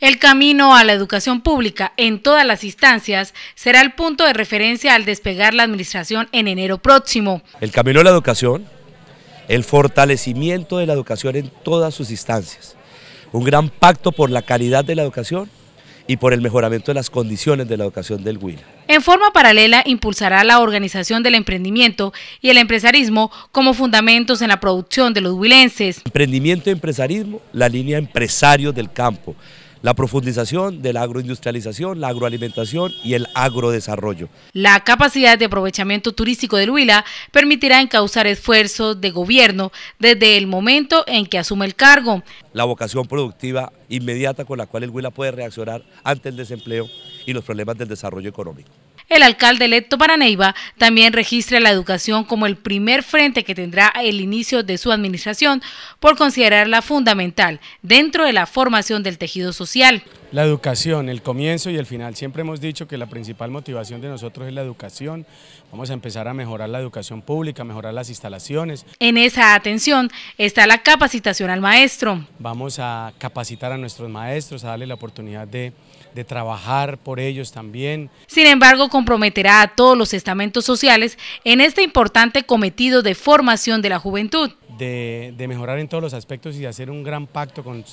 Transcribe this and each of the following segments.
El camino a la educación pública en todas las instancias será el punto de referencia al despegar la administración en enero próximo. El camino a la educación, el fortalecimiento de la educación en todas sus instancias, un gran pacto por la calidad de la educación y por el mejoramiento de las condiciones de la educación del Huila. En forma paralela, impulsará la organización del emprendimiento y el empresarismo como fundamentos en la producción de los huilenses. Emprendimiento y empresarismo, la línea empresario del campo, la profundización de la agroindustrialización, la agroalimentación y el agrodesarrollo. La capacidad de aprovechamiento turístico del Huila permitirá encauzar esfuerzos de gobierno desde el momento en que asume el cargo. La vocación productiva inmediata con la cual el Huila puede reaccionar ante el desempleo y los problemas del desarrollo económico. El alcalde electo para también registra la educación como el primer frente que tendrá el inicio de su administración por considerarla fundamental dentro de la formación del tejido social. La educación, el comienzo y el final. Siempre hemos dicho que la principal motivación de nosotros es la educación. Vamos a empezar a mejorar la educación pública, mejorar las instalaciones. En esa atención está la capacitación al maestro. Vamos a capacitar a nuestros maestros, a darle la oportunidad de, trabajar por ellos también. Sin embargo, comprometerá a todos los estamentos sociales en este importante cometido de formación de la juventud. De, de mejorar en todos los aspectos y de hacer un gran pacto con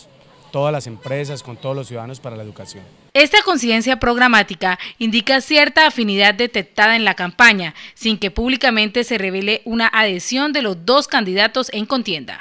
todas las empresas, con todos los ciudadanos para la educación. Esta coincidencia programática indica cierta afinidad detectada en la campaña, sin que públicamente se revele una adhesión de los dos candidatos en contienda.